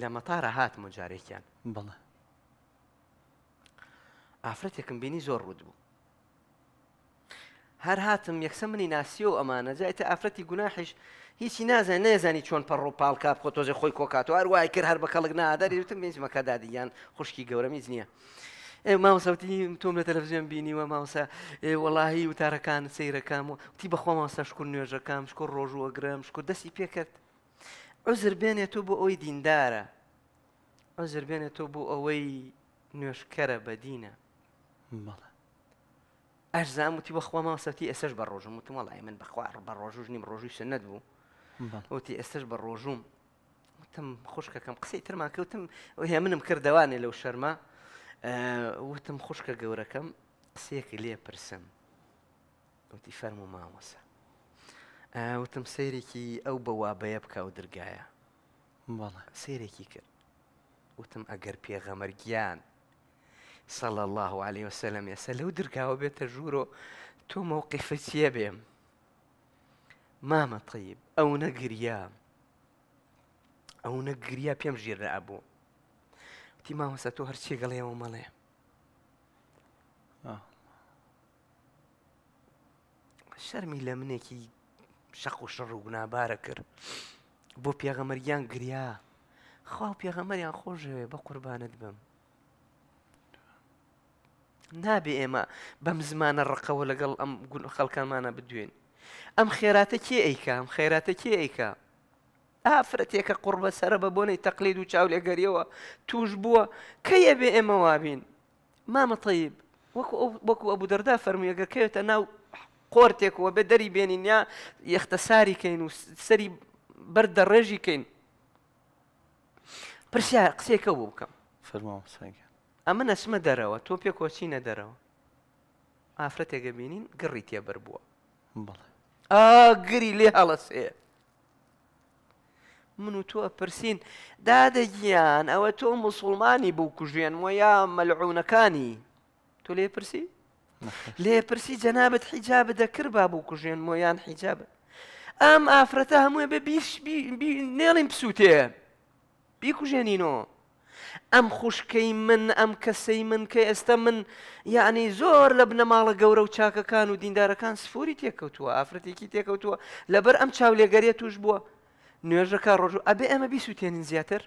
لە مەتارە هاتم جارێکیان بڵە ئافرەتێکم بینی زۆر ڕوود بوو هەر هاتم یەکسە منی ناسی و ئەمانە جایتە ئافرەتی گوناحش هیچی نازان نێزانی چۆن پەڕۆ پاڵکات خۆ تۆزە خۆی کۆکاتەوە هەروای کرد هەر بە کەڵک نادەری وتم بێنج مەکەدادی یان خوشکی گەورەمی نییە. ماوەسەوتی تۆم لە تەلەڤزیۆن بینیوە ماوسە وەڵاهی وتارەکان سەیرەکان و تی بەخوا ماوسە شکر نوێژەکەم شکر ڕۆژوە گرم شکر دەستی پێکرد عزر بێنێت بۆ ئەوی دیندارە عزر بێنێتەوە بۆ ئەوەی نوێشکەرە بەدینە مەڵە ئەرزان وتی بەخوا ماوەسەتی ئێسش بە ڕۆژم وتم وڵی من بەخوا بە ڕۆژوش نیم ڕۆژوی سنەت بوو وتی ئێسش بە ڕۆژوم وتم خوشکەکەم قسەی ترما کەوتم هێ منم کردوانێ لەو شەرما وتم خوشکە گەورەکەم قسەیەکی لێ پرسم وتی فەرمو ماوەسە وتم سیرێکی ئەو بەوابەیە بکە و دەرگایە سیرێکی کرد وتم ئەگەر پێغەمەرگیان سەڵ الله عليه وسلم ێسە لەو درکاوە بێتە ژوورۆ تۆ مەوقیفەچیە بێم مامە طیب ئەو نەگریا ئەو نەگریا پێم ژێرە ئەبوو وتی ماوەسە تۆ هەرچی گەڵێەوە مەڵێ شەرمی لە منێکی شەق و شەڕ و گونابارە کرد بۆ پێغەمەریان گریا خوا پێغەمەریان خۆشەوێ بە قوربانت بم نابێ ئێمە بەم زمانە ڕقەوە لەگەڵ ئەم خەڵکانمانە بدوێن ئەم خێراتە کێ ئەیکام خێراتە کێ ئەیکا ئافرەتێکە قوڕ بە سرە بە بۆنەی تەقلید و چاو لێگەریەوە توش بووە کەی ئەبێ ئێمە وابین مامە تەیب وەکو وەکو ئەبوو دەردا فەرموویەگەکەوێتە ناو قۆرتێکەوە بە دەری بێنین یا یەختەساری کەین و سەری بەردە ڕێژی کەین پرسیار قسێکە بوو بکەم ئەمە نەسمە دەرەوە تۆ پێ کۆچینە دەرەوە ئافرەتێکە آه، بینین گڕی تێبەر بووە ئاگری آه، لێ هەڵەسێ من و تۆ ئەپرسین دادەگیان ئەوە تۆ مسلمانی بوو کوژێن وە یا مەلعونەکانی تۆ لێ پرسی؟ لێ پرسی جەنابەت حیجاب دەکرد با بوو کوژێن مۆیان حیجابە ئەم ئافرەتە هەمووی بە نێڵین پسووتێ بیکوژێنینەوە ئەم خوشکەی من ئەم کەسەی من کە ئێستا من یعنی زۆر لە بنەماڵە گەورە و چاکەکان و دیندارەکان سفوری تێکەوتووە ئافرەتێکی تێکەوتووە لەبەر ئەم چاولێگەریە توش بووە نوێژەکە ڕۆژ ئەبێ ئەمە بیسووتێنین زیاتر.